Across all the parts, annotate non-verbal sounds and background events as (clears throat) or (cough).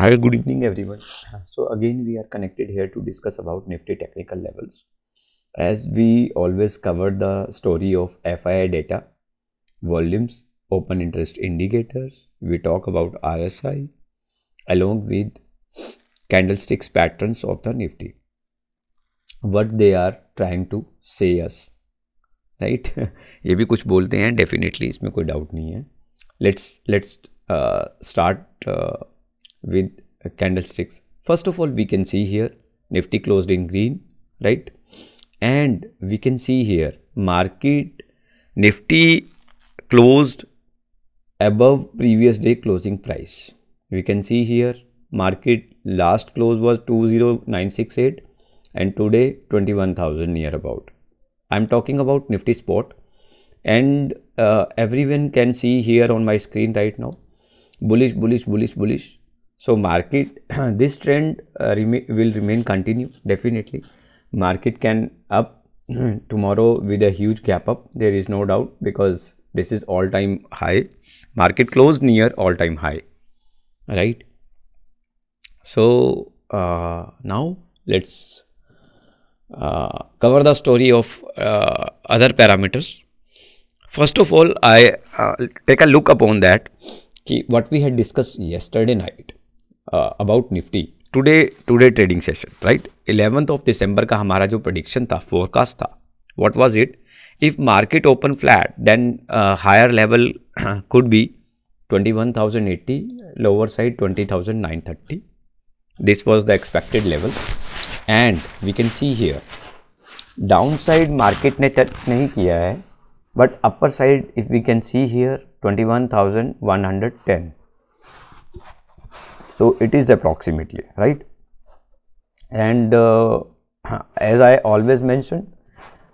Hi good evening everyone so again we are connected here to discuss about Nifty technical levels as we always cover the story of F I I data volumes open interest indicators we talk about R S I along with candlesticks pattern of the Nifty what they are trying to say right ये भी कुछ बोलते हैं definitely इसमें कोई doubt नहीं है let's let's start with uh, candlesticks. First of all, we can see here Nifty closed in green, right? And we can see here market Nifty closed above previous day closing price. We can see here market last close was 20968 and today 21,000 near about. I'm talking about Nifty spot and uh, everyone can see here on my screen right now bullish bullish bullish bullish so, market (clears throat) this trend uh, will remain continue definitely. Market can up (clears throat) tomorrow with a huge gap up. There is no doubt because this is all time high. Market closed near all time high, right? So uh, now let's uh, cover the story of uh, other parameters. First of all, I uh, take a look upon that. What we had discussed yesterday night uh, about Nifty. Today, today trading session, right? 11th of December का हमारा जो prediction था forecast था What was it? If market open flat, then uh, higher level could be 21,080 lower side 20,930 this was the expected level and we can see here downside market ने touch नहीं किया है but upper side if we can see here 21,110 So, it is approximately right and uh, as I always mentioned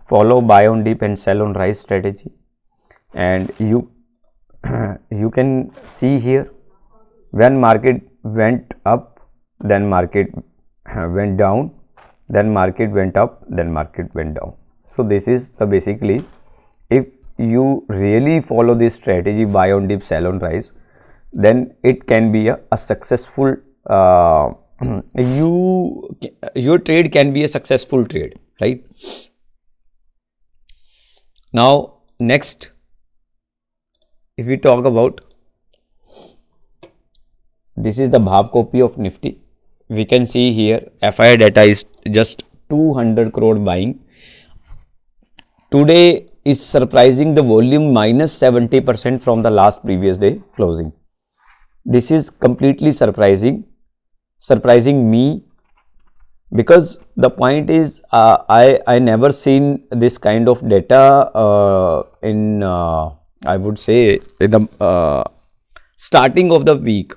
follow buy on dip and sell on rise strategy and you (clears throat) you can see here when market went up then market (clears throat) went down then market went up then market went down so this is the basically if you really follow this strategy buy on dip sell on rise then it can be a, a successful uh, (clears throat) you your trade can be a successful trade right now next if we talk about this is the bhav copy of nifty we can see here fi data is just 200 crore buying today is surprising the volume minus 70 percent from the last previous day closing this is completely surprising surprising me because the point is uh, i i never seen this kind of data uh, in uh, i would say the uh, starting of the week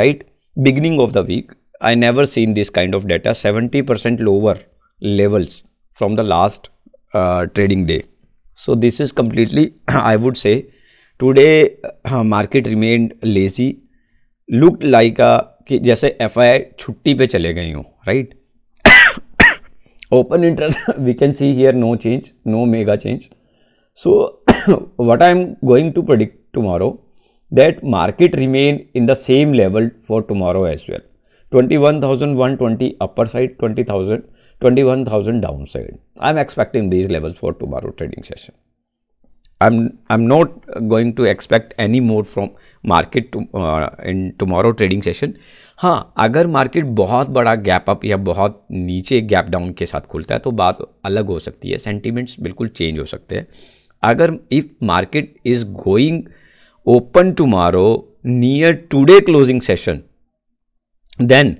right beginning of the week i never seen this kind of data 70% lower levels from the last uh, trading day so this is completely (clears throat) i would say today (clears throat) market remained lazy look like कि जैसे एफ छुट्टी पे चले गई हूँ right open interest we can see here no change no mega change so what I am going to predict tomorrow that market remain in the same level for tomorrow as well twenty one one thousand twenty upper side twenty twenty thousand one thousand down side I am expecting these level for tomorrow trading session I'm I'm not going to expect any more from market to, uh, in tomorrow trading session. हाँ अगर market बहुत बड़ा gap up या बहुत नीचे gap down के साथ खुलता है तो बात अलग हो सकती है सेंटीमेंट्स बिल्कुल चेंज हो सकते हैं अगर if market is going open tomorrow near today closing session then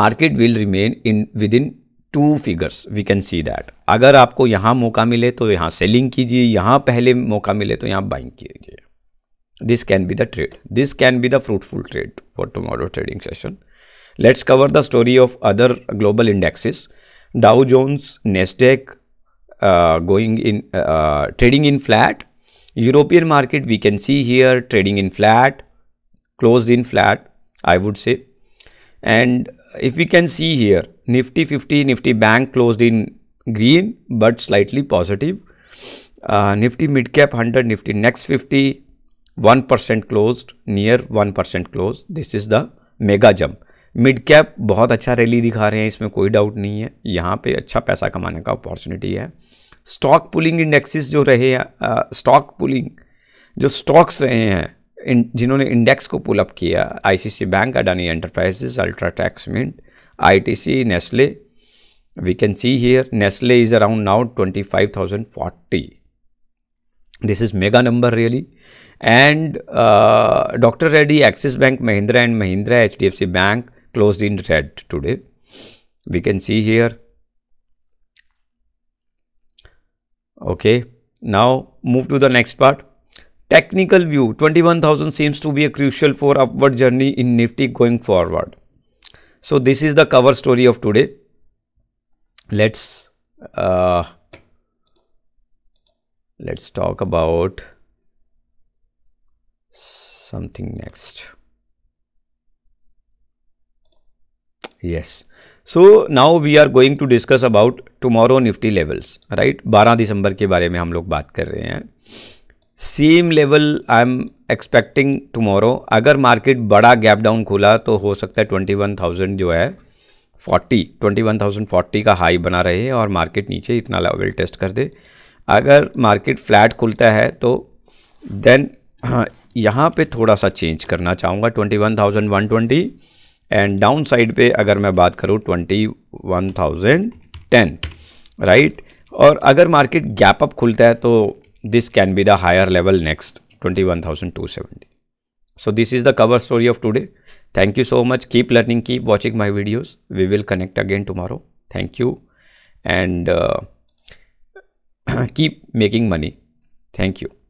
market will remain in within two figures we can see that अगर आपको यहाँ मौका मिले तो यहाँ सेलिंग कीजिए यहाँ पहले मौका मिले तो यहाँ बाइंग कीजिए this can be the trade this can be the fruitful trade for tomorrow trading session let's cover the story of other global indexes Dow Jones Nasdaq going in trading in flat European market we can see here trading in flat close in flat I would say And if we can see here, Nifty 50, Nifty Bank closed in green but slightly positive. Uh, Nifty Mid Cap 100, Nifty Next 50, one percent closed, near one percent closed. This is the mega jump mid cap बहुत अच्छा rally दिखा रहे हैं इसमें कोई doubt नहीं है यहाँ पे अच्छा पैसा कमाने का अपॉर्चुनिटी है स्टॉक पुलिंग इंडेक्सेस जो रहे हैं स्टॉक पुलिंग जो स्टॉक्स रहे हैं इन जिन्होंने इंडेक्स को पुल अप किया ICICI bank Adani enterprises UltraTech cement ITC Nestle we can see here Nestle is around now twenty five thousand forty this is mega number really and doctor Reddy Axis bank Mahindra and Mahindra H D F C bank close in red today we can see here okay now move to the next part Technical view 21,000 seems to be a crucial for upward journey in Nifty going forward. So this is the cover story of today. Let's uh, let's talk about something next. Yes. So now we are going to discuss about tomorrow Nifty levels, right? 12 December के बारे में हम लोग बात कर रहे हैं same level I am expecting tomorrow अगर मार्केट बड़ा गैप डाउन खुला तो हो सकता है ट्वेंटी वन थाउजेंड जो है forty twenty one thousand forty का हाई बना रहे और मार्केट नीचे इतना लेवल टेस्ट कर दे अगर मार्केट फ्लैट खुलता है तो देन हाँ, यहाँ पे थोड़ा सा चेंज करना चाहूँगा twenty one thousand one twenty and down side पर अगर मैं बात करूँ twenty one thousand ten right और अगर मार्केट गैप अप खुलता है तो this can be the higher level next 21270 so this is the cover story of today thank you so much keep learning keep watching my videos we will connect again tomorrow thank you and uh, (clears throat) keep making money thank you